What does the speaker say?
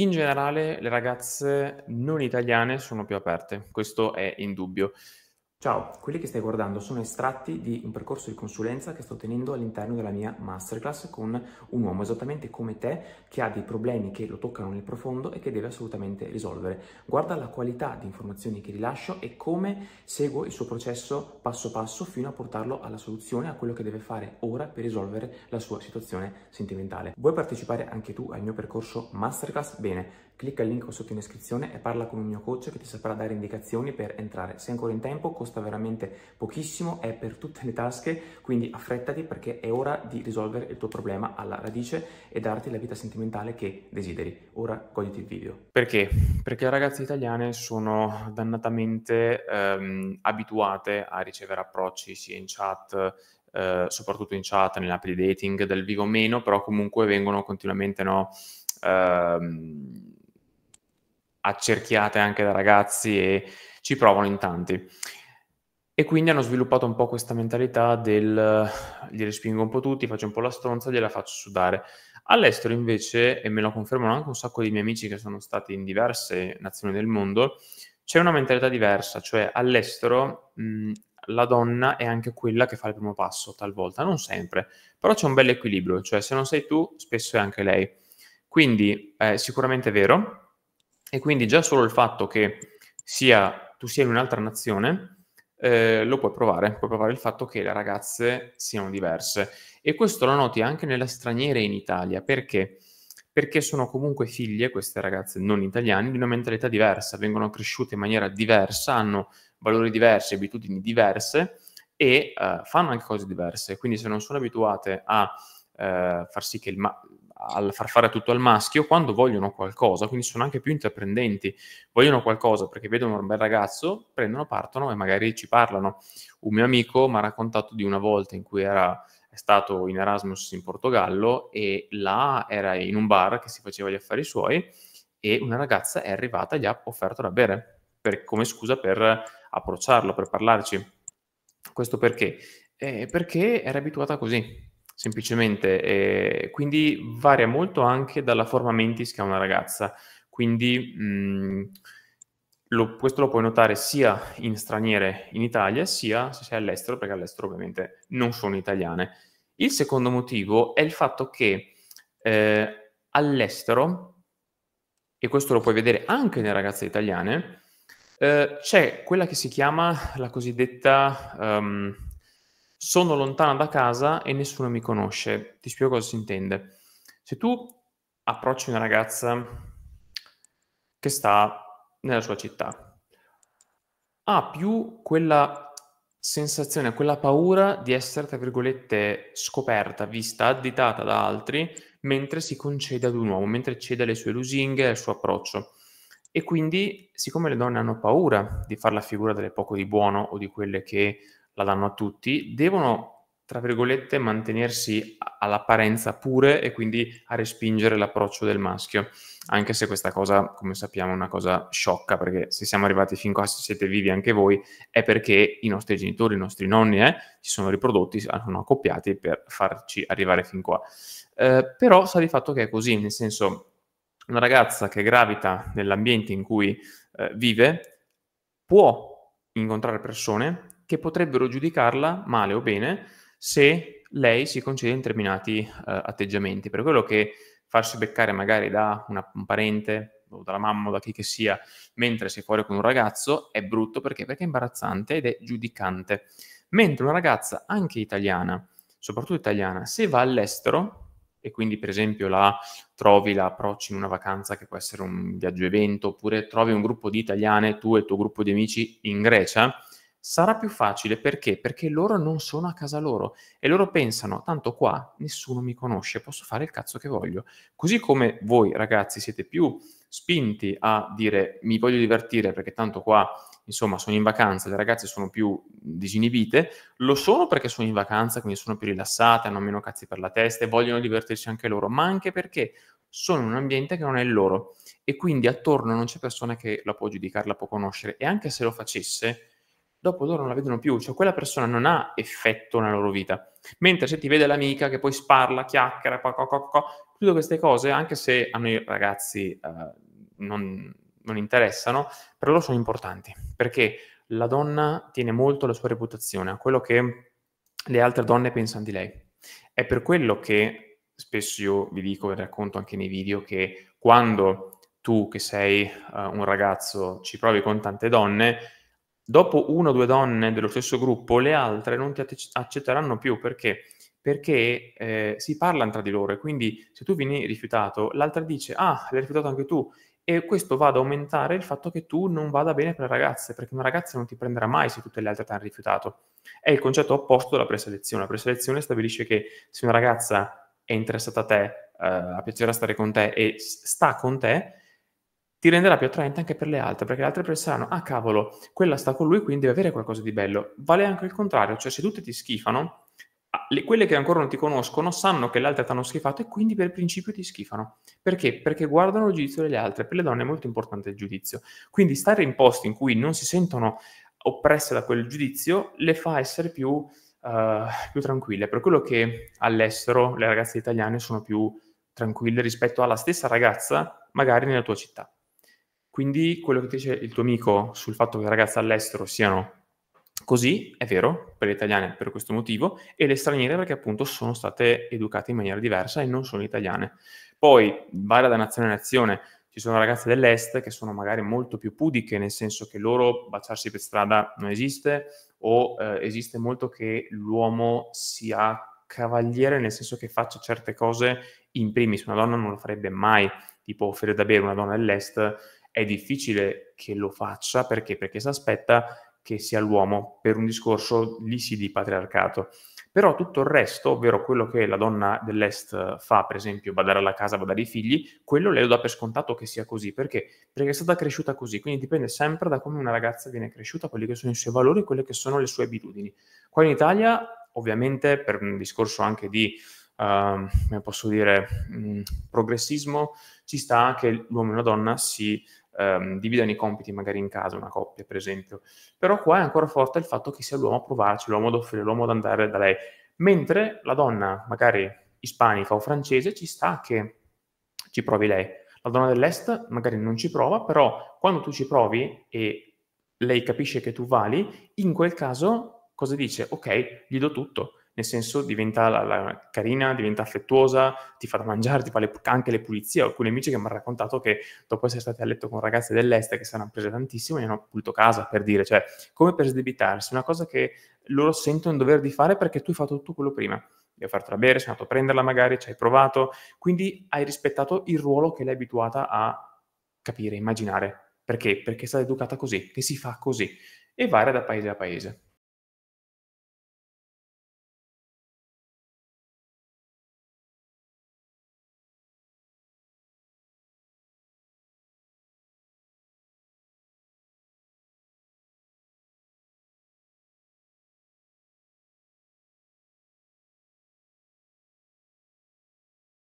In generale le ragazze non italiane sono più aperte, questo è indubbio. Ciao, quelli che stai guardando sono estratti di un percorso di consulenza che sto tenendo all'interno della mia masterclass con un uomo esattamente come te che ha dei problemi che lo toccano nel profondo e che deve assolutamente risolvere. Guarda la qualità di informazioni che rilascio e come seguo il suo processo passo passo fino a portarlo alla soluzione, a quello che deve fare ora per risolvere la sua situazione sentimentale. Vuoi partecipare anche tu al mio percorso masterclass? Bene Clicca il link qua sotto in descrizione e parla con un mio coach che ti saprà dare indicazioni per entrare. Sei ancora in tempo, costa veramente pochissimo, è per tutte le tasche, quindi affrettati perché è ora di risolvere il tuo problema alla radice e darti la vita sentimentale che desideri. Ora goditi il video. Perché? Perché le ragazze italiane sono dannatamente ehm, abituate a ricevere approcci sia in chat eh, soprattutto in chat, nell'app di dating, dal vivo meno, però comunque vengono continuamente no, ehm, accerchiate anche da ragazzi e ci provano in tanti. E quindi hanno sviluppato un po' questa mentalità del gliele spingo un po' tutti, faccio un po' la stronza, gliela faccio sudare. All'estero invece, e me lo confermano anche un sacco di miei amici che sono stati in diverse nazioni del mondo, c'è una mentalità diversa, cioè all'estero mh, la donna è anche quella che fa il primo passo talvolta, non sempre, però c'è un bel equilibrio, cioè se non sei tu, spesso è anche lei. Quindi eh, sicuramente è vero, e quindi già solo il fatto che sia, tu sia in un'altra nazione eh, lo puoi provare, puoi provare il fatto che le ragazze siano diverse. E questo lo noti anche nella straniera in Italia, perché? Perché sono comunque figlie, queste ragazze non italiane, di una mentalità diversa, vengono cresciute in maniera diversa, hanno valori diversi, abitudini diverse e eh, fanno anche cose diverse. Quindi se non sono abituate a eh, far sì che il, ma- al far fare tutto al maschio quando vogliono qualcosa, quindi sono anche più intraprendenti, vogliono qualcosa perché vedono un bel ragazzo, prendono, partono e magari ci parlano. Un mio amico mi ha raccontato di una volta in cui era è stato in Erasmus in Portogallo e là era in un bar che si faceva gli affari suoi e una ragazza è arrivata e gli ha offerto da bere per, come scusa per approcciarlo, per parlarci. Questo perché? Eh, perché era abituata così, semplicemente. Eh, quindi varia molto anche dalla forma mentis che ha una ragazza. Quindi mh, mm, lo, questo lo puoi notare sia in straniere in Italia, sia se sei all'estero, perché all'estero ovviamente non sono italiane. Il secondo motivo è il fatto che eh, all'estero, e questo lo puoi vedere anche nelle ragazze italiane, eh, c'è quella che si chiama la cosiddetta... Um, sono lontana da casa e nessuno mi conosce. Ti spiego cosa si intende. Se tu approcci una ragazza che sta nella sua città, ha più quella sensazione, quella paura di essere, tra virgolette, scoperta, vista, additata da altri, mentre si concede ad un uomo, mentre cede alle sue lusinghe, al suo approccio. E quindi, siccome le donne hanno paura di fare la figura delle poco di buono o di quelle che la danno a tutti, devono, tra virgolette, mantenersi all'apparenza pure e quindi a respingere l'approccio del maschio, anche se questa cosa, come sappiamo, è una cosa sciocca, perché se siamo arrivati fin qua, se siete vivi anche voi, è perché i nostri genitori, i nostri nonni, eh, si sono riprodotti, si sono accoppiati per farci arrivare fin qua. Eh, però sa di fatto che è così, nel senso, una ragazza che gravita nell'ambiente in cui eh, vive può incontrare persone che potrebbero giudicarla male o bene se lei si concede determinati eh, atteggiamenti. Per quello che farsi beccare magari da una, un parente o dalla mamma o da chi che sia mentre sei fuori con un ragazzo è brutto perché? perché è imbarazzante ed è giudicante. Mentre una ragazza, anche italiana, soprattutto italiana, se va all'estero e quindi per esempio la trovi, la approcci in una vacanza che può essere un viaggio evento, oppure trovi un gruppo di italiane, tu e il tuo gruppo di amici in Grecia, sarà più facile perché? Perché loro non sono a casa loro e loro pensano, tanto qua nessuno mi conosce, posso fare il cazzo che voglio. Così come voi ragazzi siete più spinti a dire mi voglio divertire perché tanto qua insomma sono in vacanza, le ragazze sono più disinibite, lo sono perché sono in vacanza, quindi sono più rilassate, hanno meno cazzi per la testa e vogliono divertirsi anche loro, ma anche perché sono in un ambiente che non è il loro e quindi attorno non c'è persona che la può giudicare, la può conoscere e anche se lo facesse dopo loro non la vedono più, cioè quella persona non ha effetto nella loro vita. Mentre se ti vede l'amica che poi sparla, chiacchiera, co, co, co, tutte queste cose, anche se a noi ragazzi eh, non, non interessano, per loro sono importanti, perché la donna tiene molto alla sua reputazione, a quello che le altre donne pensano di lei. È per quello che spesso io vi dico e racconto anche nei video che quando tu che sei uh, un ragazzo ci provi con tante donne, dopo una o due donne dello stesso gruppo, le altre non ti accetteranno più perché? Perché eh, si parlano tra di loro e quindi se tu vieni rifiutato, l'altra dice, ah, l'hai rifiutato anche tu, e questo va ad aumentare il fatto che tu non vada bene per le ragazze, perché una ragazza non ti prenderà mai se tutte le altre ti hanno rifiutato. È il concetto opposto della preselezione. La preselezione stabilisce che se una ragazza è interessata a te, eh, ha piacere stare con te e sta con te, ti renderà più attraente anche per le altre, perché le altre penseranno, ah cavolo, quella sta con lui, quindi deve avere qualcosa di bello. Vale anche il contrario, cioè se tutte ti schifano, le, quelle che ancora non ti conoscono sanno che le altre ti hanno schifato e quindi per principio ti schifano. Perché? Perché guardano il giudizio delle altre. Per le donne è molto importante il giudizio. Quindi stare in posti in cui non si sentono oppresse da quel giudizio le fa essere più, uh, più tranquille. Per quello che all'estero le ragazze italiane sono più tranquille rispetto alla stessa ragazza magari nella tua città. Quindi quello che dice il tuo amico sul fatto che le ragazze all'estero siano così, è vero, per le italiane per questo motivo, e le straniere perché appunto sono state educate in maniera diversa e non sono italiane. Poi, varia da nazione a nazione, ci sono ragazze dell'est che sono magari molto più pudiche, nel senso che loro baciarsi per strada non esiste, o eh, esiste molto che l'uomo sia cavaliere, nel senso che faccia certe cose in primis, una donna non lo farebbe mai, tipo offrire da bere una donna dell'est è difficile che lo faccia perché? Perché si aspetta che sia l'uomo per un discorso lì sì di patriarcato. Però tutto il resto, ovvero quello che la donna dell'est fa, per esempio, badare alla casa, badare ai figli, quello lei lo dà per scontato che sia così. Perché? Perché è stata cresciuta così. Quindi dipende sempre da come una ragazza viene cresciuta, quelli che sono i suoi valori, quelle che sono le sue abitudini. Qua in Italia, ovviamente, per un discorso anche di ehm, come posso dire, mh, mm, progressismo, ci sta che l'uomo e la donna si ehm, dividano i compiti magari in casa, una coppia per esempio, però qua è ancora forte il fatto che sia l'uomo a provarci, l'uomo ad offrire, l'uomo ad andare da lei, mentre la donna magari ispanica o francese ci sta che ci provi lei. La donna dell'est magari non ci prova, però quando tu ci provi e lei capisce che tu vali, in quel caso cosa dice? Ok, gli do tutto, nel senso diventa la, la carina, diventa affettuosa, ti fa da mangiare, ti fa le, anche le pulizie. Ho alcuni amici che mi hanno raccontato che dopo essere stati a letto con ragazze dell'est che si erano prese tantissimo, gli hanno pulito casa per dire, cioè come per sdebitarsi, una cosa che loro sentono il dovere di fare perché tu hai fatto tutto quello prima. Devi a fartela bere, sei andato a prenderla magari, ci hai provato, quindi hai rispettato il ruolo che l'hai abituata a capire, immaginare. Perché? Perché è stata educata così, che si fa così e varia da paese a paese.